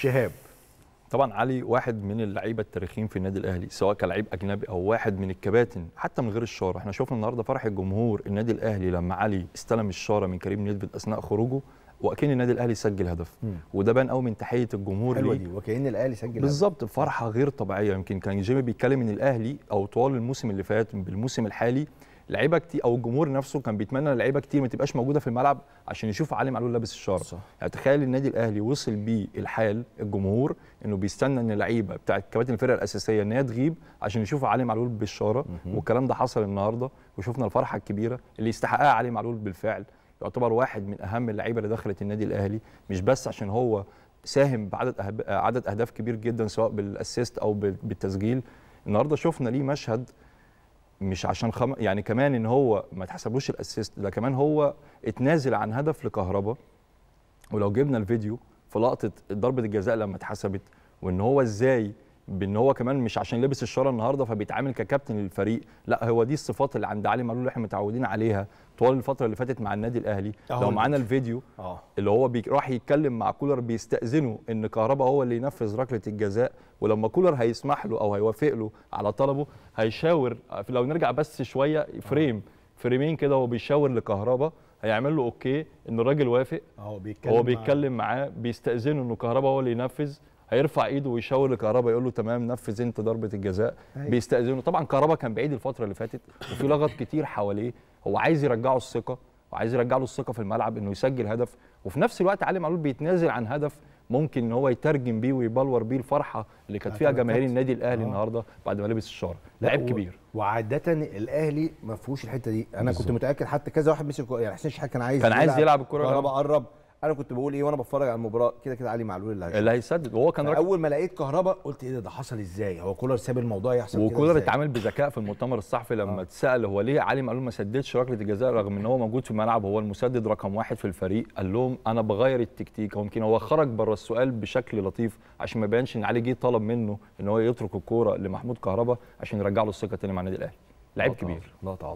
شهاب طبعا علي واحد من اللعيبه التاريخيين في النادي الاهلي سواء كلاعب اجنبي او واحد من الكباتن حتى من غير الشاره احنا شفنا النهارده فرح الجمهور النادي الاهلي لما علي استلم الشاره من كريم نيدفيد اثناء خروجه وكان النادي الاهلي سجل هدف مم. وده بان قوي من تحيه الجمهور حلوه دي وكان الاهلي سجل بالظبط فرحه غير طبيعيه يمكن كان جيمي بيتكلم ان الاهلي او طوال الموسم اللي فات بالموسم الحالي لعيبه كتير او الجمهور نفسه كان بيتمنى لعيبه كتير ما تبقاش موجوده في الملعب عشان يشوف علي معلول لابس الشارة صح. يعني تخيل النادي الاهلي وصل بيه الحال الجمهور انه بيستنى ان اللعيبه بتاعه كباتن الفرقه الاساسيه ان هي تغيب عشان يشوف علي معلول بالشارة والكلام ده حصل النهارده وشفنا الفرحه الكبيره اللي يستحقها علي معلول بالفعل يعتبر واحد من اهم اللعيبه اللي دخلت النادي الاهلي مش بس عشان هو ساهم بعدد عدد اهداف كبير جدا سواء بالاسيست او بالتسجيل النهارده شفنا ليه مشهد مش عشان خم... يعني كمان ان هو ما تحسبلوش الاسيست ده كمان هو اتنازل عن هدف لكهربا ولو جبنا الفيديو في لقطه ضربه الجزاء لما اتحسبت وان هو ازاي بان هو كمان مش عشان لبس الشاره النهارده فبيتعامل ككابتن للفريق لا هو دي الصفات اللي عند علي معلول اللي احنا متعودين عليها طوال الفتره اللي فاتت مع النادي الاهلي لو معانا الفيديو أوه. اللي هو بي... راح يتكلم مع كولر بيستاذنه ان كهربا هو اللي ينفذ ركله الجزاء ولما كولر هيسمح له او هيوافق له على طلبه هيشاور لو نرجع بس شويه فريم أوه. فريمين كده هو بيشاور لكهربا هيعمل له اوكي ان الراجل وافق هو بيتكلم هو بيتكلم معاه, معاه بيستاذنه انه كهربا هو اللي ينفذ هيرفع ايده ويشاور لكهربا يقول له تمام نفذ انت ضربه الجزاء أيوة. بيستاذنه طبعا كهربا كان بعيد الفتره اللي فاتت وفي لغط كتير حواليه هو عايز يرجعه الثقه وعايز يرجع له الثقه في الملعب انه يسجل هدف وفي نفس الوقت علي معلول بيتنازل عن هدف ممكن ان هو يترجم بيه ويبلور بيه الفرحه اللي كانت فيها جماهير النادي الاهلي آه. النهارده بعد ما لبس الشاره لاعب كبير وعاده الاهلي ما فيهوش الحته دي انا بالزبط. كنت متاكد حتى كذا واحد مسك يعني حسين شحات كان عايز كان عايز يلعب الكوره قرب قرب انا كنت بقول ايه وانا بتفرج على المباراه كده كده علي معلول اللي هيسدد اللي هيسدد وهو كان اول ما لقيت كهربا قلت ايه ده ده حصل ازاي هو كولر ساب الموضوع يحصل وكولر اتعامل بذكاء في المؤتمر الصحفي لما آه. اتسال هو ليه علي معلول ما سددش ركله الجزاء رغم ان هو موجود في الملعب هو المسدد رقم واحد في الفريق قال لهم انا بغير التكتيك هو يمكن هو خرج بره السؤال بشكل لطيف عشان ما يبانش ان علي جه طلب منه ان هو يترك الكوره لمحمود كهربا عشان يرجع له الثقه تاني مع النادي الاهلي لعيب كبير لقطه